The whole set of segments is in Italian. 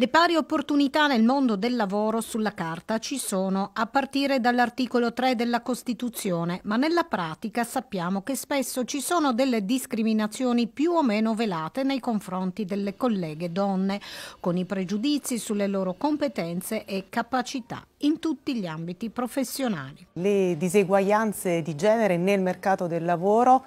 Le pari opportunità nel mondo del lavoro sulla carta ci sono a partire dall'articolo 3 della Costituzione, ma nella pratica sappiamo che spesso ci sono delle discriminazioni più o meno velate nei confronti delle colleghe donne, con i pregiudizi sulle loro competenze e capacità in tutti gli ambiti professionali. Le diseguaglianze di genere nel mercato del lavoro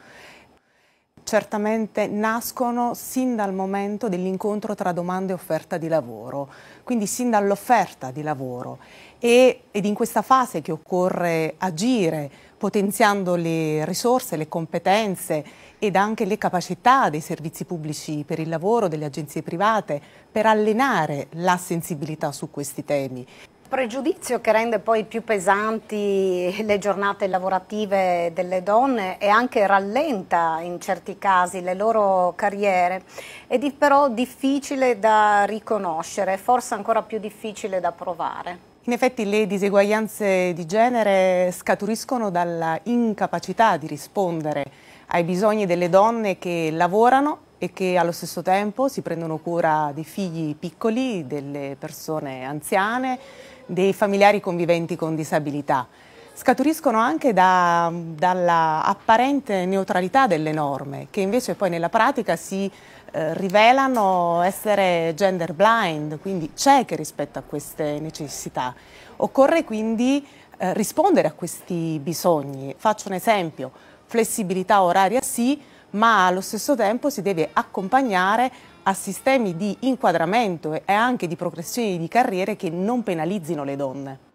certamente nascono sin dal momento dell'incontro tra domanda e offerta di lavoro, quindi sin dall'offerta di lavoro. E, ed in questa fase che occorre agire potenziando le risorse, le competenze ed anche le capacità dei servizi pubblici per il lavoro, delle agenzie private, per allenare la sensibilità su questi temi pregiudizio che rende poi più pesanti le giornate lavorative delle donne e anche rallenta in certi casi le loro carriere è di, però difficile da riconoscere, forse ancora più difficile da provare. In effetti le diseguaglianze di genere scaturiscono dalla incapacità di rispondere ai bisogni delle donne che lavorano e che allo stesso tempo si prendono cura dei figli piccoli, delle persone anziane, dei familiari conviventi con disabilità. Scaturiscono anche da, dalla apparente neutralità delle norme, che invece poi nella pratica si eh, rivelano essere gender blind, quindi cieche rispetto a queste necessità. Occorre quindi eh, rispondere a questi bisogni. Faccio un esempio, flessibilità oraria sì, ma allo stesso tempo si deve accompagnare a sistemi di inquadramento e anche di progressioni di carriere che non penalizzino le donne.